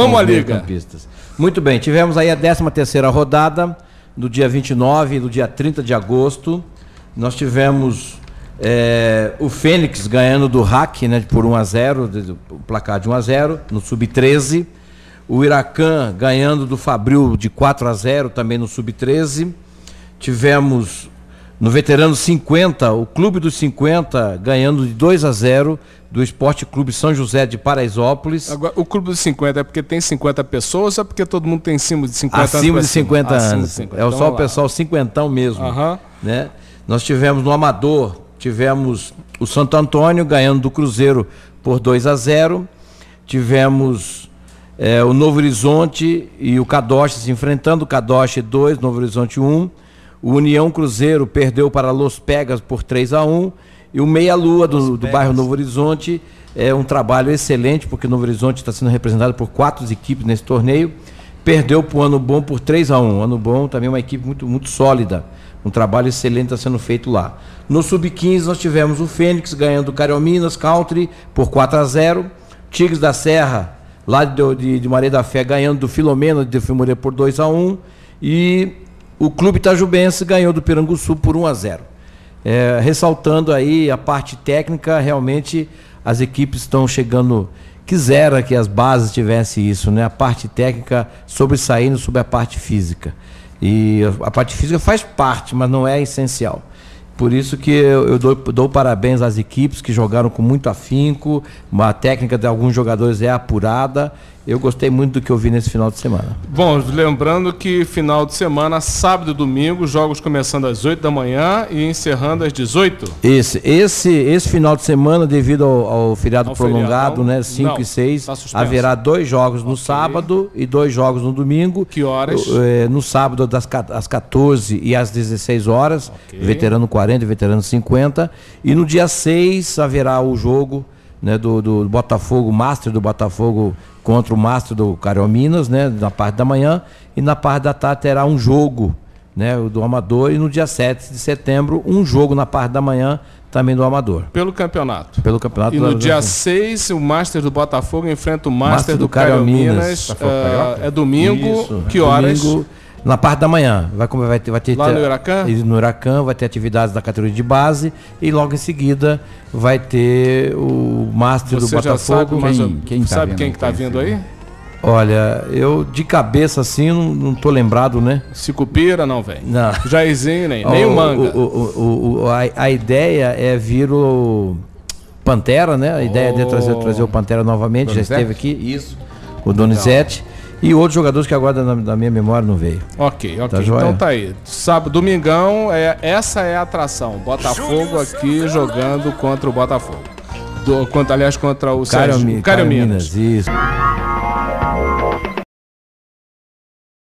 Vamos à liga. Muito bem, tivemos aí a 13 terceira rodada no dia 29 e do dia 30 de agosto. Nós tivemos é, o Fênix ganhando do Hack né, por 1 a 0 o placar de 1 a 0 no Sub-13. O Iracan ganhando do Fabril de 4 a 0 também no Sub-13. Tivemos no veterano 50, o Clube dos 50 ganhando de 2 a 0 do Esporte Clube São José de Paraisópolis. Agora, o Clube dos 50 é porque tem 50 pessoas ou é porque todo mundo tem acima de 50 acima anos? De 50 acima. anos. Acima de 50 anos. É então só o pessoal cinquentão mesmo. Uhum. Né? Nós tivemos no Amador, tivemos o Santo Antônio ganhando do Cruzeiro por 2 a 0 Tivemos é, o Novo Horizonte e o Cadoche se enfrentando, o Cadoche 2, Novo Horizonte 1. Um. O União Cruzeiro perdeu para Los Pegas por 3 a 1 e o Meia Lua do, do bairro Novo Horizonte é um trabalho excelente, porque Novo Horizonte está sendo representado por quatro equipes nesse torneio. Perdeu para o Ano Bom por 3 a 1 Ano Bom também é uma equipe muito, muito sólida. Um trabalho excelente está sendo feito lá. No Sub-15 nós tivemos o Fênix ganhando o Minas Country por 4 a 0 Tigres da Serra, lá de, de, de Maria da Fé, ganhando do Filomena de Filmoreira por 2 a 1 E o clube Itajubense ganhou do Piranguçu por 1 a 0. É, ressaltando aí a parte técnica, realmente as equipes estão chegando. Quisera que as bases tivessem isso, né? A parte técnica sobressaindo sobre a parte física. E a parte física faz parte, mas não é essencial. Por isso que eu, dou, dou, parabéns às equipes que jogaram com muito afinco, a técnica de alguns jogadores é apurada eu gostei muito do que eu vi nesse final de semana. Bom, lembrando que final de semana, sábado e domingo, jogos começando às 8 da manhã e encerrando às 18. Esse, esse, esse final de semana, devido ao, ao feriado ao prolongado, feriado, né? 5 e 6, tá haverá dois jogos no okay. sábado e dois jogos no domingo. Que horas? É, no sábado, das, às 14 e às 16 horas, okay. veterano 40 e veterano 50. E no dia 6 haverá o jogo. Né, do, do Botafogo, Master do Botafogo contra o Mastro do Minas, né, na parte da manhã, e na parte da tarde terá um jogo, né, do Amador, e no dia 7 de setembro, um jogo na parte da manhã também do Amador. Pelo campeonato. Pelo campeonato. E no dia 6, o Master do Botafogo enfrenta o Master, Master do, do Minas. Uh, é domingo, Isso. que horas? Domingo, na parte da manhã. Vai, vai, ter, vai ter, Lá no Huracan? No Huracan, vai ter atividades da categoria de base e logo em seguida vai ter o Master Você do Botafogo. Sabe, quem, quem tá sabe quem está vindo aí? Olha, eu de cabeça assim não, não tô lembrado, né? Sicupira não vem. Não. Jairzinho nem, nem o, o manga. O, o, o a, a, ideia é vir o Pantera, né? A ideia oh. é trazer, trazer o Pantera novamente, Donizete? já esteve aqui. Isso. O Donizete. E outros jogadores que agora na, na minha memória não veio. Ok, ok. Tá então tá aí. Sábado, domingão, é, essa é a atração. Botafogo aqui jogando contra o Botafogo. Do, contra, aliás, contra o Cario, Sérgio. Cario, Cario Minas. Minas. Isso.